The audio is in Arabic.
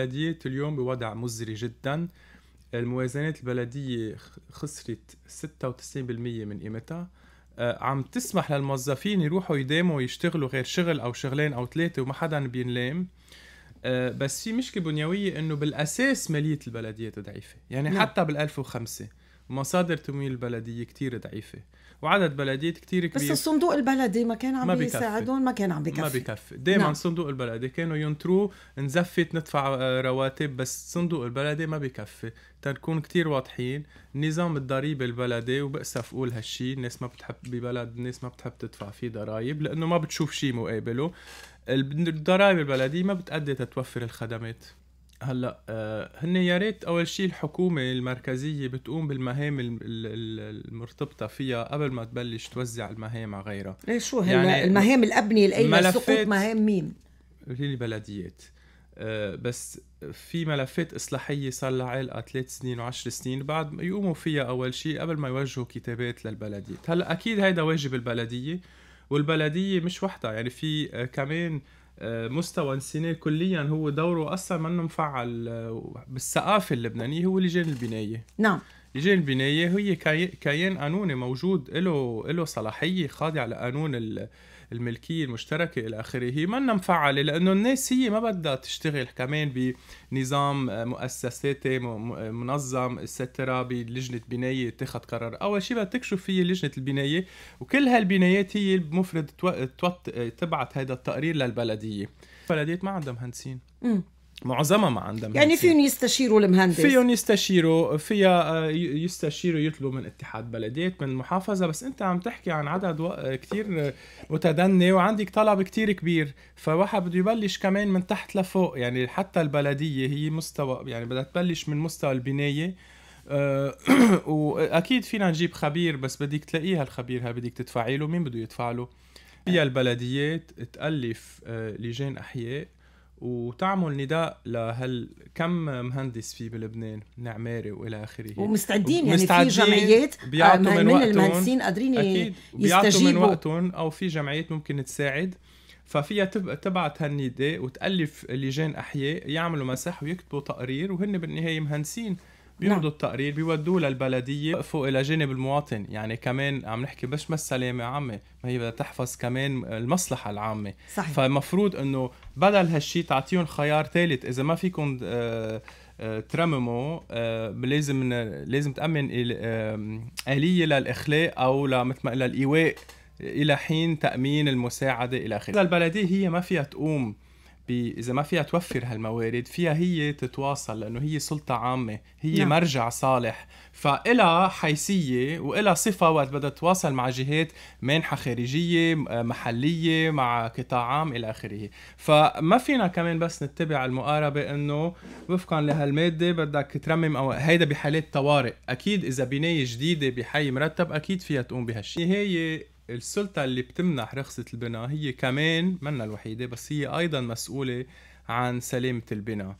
البلدية اليوم بوضع مزري جدا الموازنات البلدية خسرت 96% من قيمتها آه، عم تسمح للموظفين يروحوا يداموا يشتغلوا غير شغل او شغلين او ثلاثه وما حدا بينلام آه، بس في مشكله بنيويه انه بالاساس ماليه البلديات ضعيفه يعني نعم. حتى بال1005 مصادر تمويل البلديه كتير ضعيفه وعدد بلديات كتير كبير بس الصندوق البلدي ما كان عم بيساعدهم ما كان عم بيكفي ما بيكفي دائما نعم. صندوق البلدي كانوا ينطروه نزفت ندفع آه، رواتب بس صندوق البلدي ما بيكفي تنكون كتير واضحين نظام الضريبة البلدي وبأسف أقول هالشي الناس ما بتحب ببلد الناس ما بتحب تدفع فيه ضرائب لأنه ما بتشوف شي مقابله الضرائب البلدية ما بتأدي تتوفر الخدمات هلا آه، هن يا ريت اول شيء الحكومه المركزيه بتقوم بالمهام المرتبطه فيها قبل ما تبلش توزع المهام على غيرها ايه شو هن يعني المهام الابنيه لاي سقوط مهام مين؟ هي البلديات آه، بس في ملفات اصلاحيه صار لها علاقه ثلاث سنين وعشر سنين بعد يقوموا فيها اول شيء قبل ما يوجهوا كتابات للبلديات هلا اكيد هيدا واجب البلديه والبلديه مش وحدها يعني في آه، كمان مستوى السنه كليا هو دوره اصلا منه مفعل آه، بالثقافه اللبنانيه هو لجان البنايه نعم لجان البنايه هي كيان قانوني موجود له له صلاحيه خاضعه لقانون الملكيه المشتركه الى اخره ما مفعله لانه الناس هي ما بدها تشتغل كمان بنظام مؤسساتي منظم استرا بلجنه بنايه تاخذ قرار اول شيء بدها تكشف هي لجنه البنايه وكل هالبنايات هي المفرد تبعت هذا التقرير للبلديه البلديات ما عندها مهندسين معظمها ما عندها مهندسين يعني فيهم يستشيروا المهندس فيهم يستشيروا فيها آه، يستشيروا يطلبوا من اتحاد بلديات من المحافظة بس انت عم تحكي عن عدد آه، كتير آه، متدني وعندك طلب كتير كبير فواحد بده يبلش كمان من تحت لفوق يعني حتى البلدية هي مستوى يعني بدها تبلش من مستوى البناية واكيد فينا نجيب خبير بس بدك تلاقيها الخبير ها بدك تدفعي له مين بده يدفع له؟ فيها البلديات تألف لجان أحياء وتعمل نداء لهالكم مهندس في بلبنان من عماري والى اخره ومستعدين يعني في جمعيات آه، بيعطوا من, من المهندسين قادرين أكيد يستجيبوا من وقتهم او في جمعيات ممكن تساعد ففيها تبعت هالنداء وتالف لجان احياء يعملوا مسح ويكتبوا تقرير وهن بالنهايه مهندسين بياخذوا نعم. التقرير بيودوه للبلديه وقفوا الى جانب المواطن يعني كمان عم نحكي مش بس سلامه عامه ما هي بدها تحفظ كمان المصلحه العامه صحيح. فمفروض انه بدل هالشيء تعطيهم خيار ثالث اذا ما فيكم آه، آه، ترمموا آه، لازم لازم تامن اليه للاخلاء او لمثل ما للايواء الى حين تامين المساعده الى اخره البلديه هي ما فيها تقوم اذا ما فيها توفر هالموارد فيها هي تتواصل لانه هي سلطه عامه هي نعم. مرجع صالح فإلها حيثيه وإلها صفه وقت بدها تتواصل مع جهات مانحه خارجيه محليه مع قطاع عام الى اخره فما فينا كمان بس نتبع المقاربه انه وفقا لهالماده بدك ترمم او هيدا بحالات طوارئ اكيد اذا بنايه جديده بحي مرتب اكيد فيها تقوم بهالشيء هي السلطة اللي بتمنح رخصة البناء هي كمان منا الوحيدة بس هي أيضا مسؤولة عن سلامة البناء